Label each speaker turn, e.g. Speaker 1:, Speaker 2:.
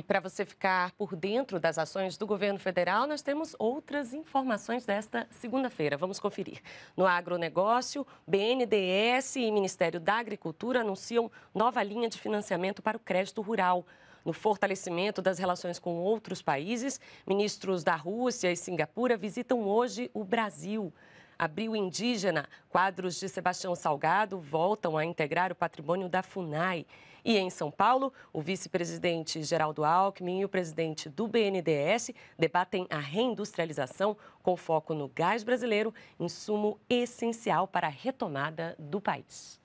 Speaker 1: E para você ficar por dentro das ações do governo federal, nós temos outras informações desta segunda-feira. Vamos conferir. No agronegócio, BNDES e Ministério da Agricultura anunciam nova linha de financiamento para o crédito rural. No fortalecimento das relações com outros países, ministros da Rússia e Singapura visitam hoje o Brasil. Abril Indígena, quadros de Sebastião Salgado voltam a integrar o patrimônio da FUNAI. E em São Paulo, o vice-presidente Geraldo Alckmin e o presidente do BNDES debatem a reindustrialização com foco no gás brasileiro, insumo essencial para a retomada do país.